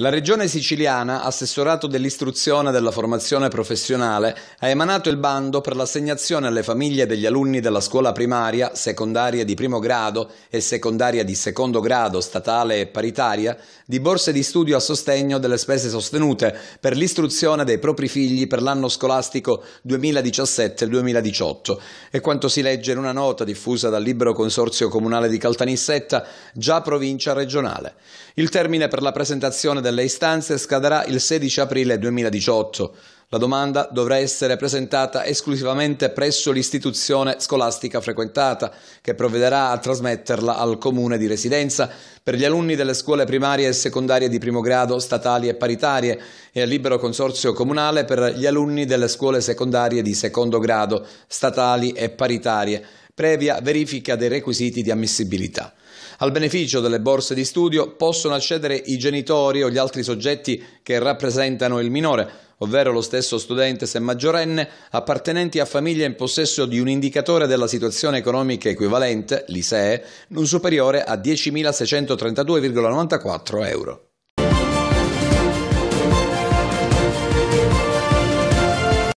La Regione siciliana, assessorato dell'istruzione e della formazione professionale, ha emanato il bando per l'assegnazione alle famiglie degli alunni della scuola primaria, secondaria di primo grado e secondaria di secondo grado statale e paritaria di borse di studio a sostegno delle spese sostenute per l'istruzione dei propri figli per l'anno scolastico 2017-2018. È quanto si legge in una nota diffusa dal Libero Consorzio Comunale di Caltanissetta, già provincia regionale. Il termine per la presentazione del delle istanze scadrà il 16 aprile 2018. La domanda dovrà essere presentata esclusivamente presso l'istituzione scolastica frequentata, che provvederà a trasmetterla al comune di residenza per gli alunni delle scuole primarie e secondarie di primo grado statali e paritarie e al libero consorzio comunale per gli alunni delle scuole secondarie di secondo grado statali e paritarie previa verifica dei requisiti di ammissibilità. Al beneficio delle borse di studio possono accedere i genitori o gli altri soggetti che rappresentano il minore, ovvero lo stesso studente se maggiorenne, appartenenti a famiglie in possesso di un indicatore della situazione economica equivalente, l'ISEE, non superiore a 10.632,94 euro.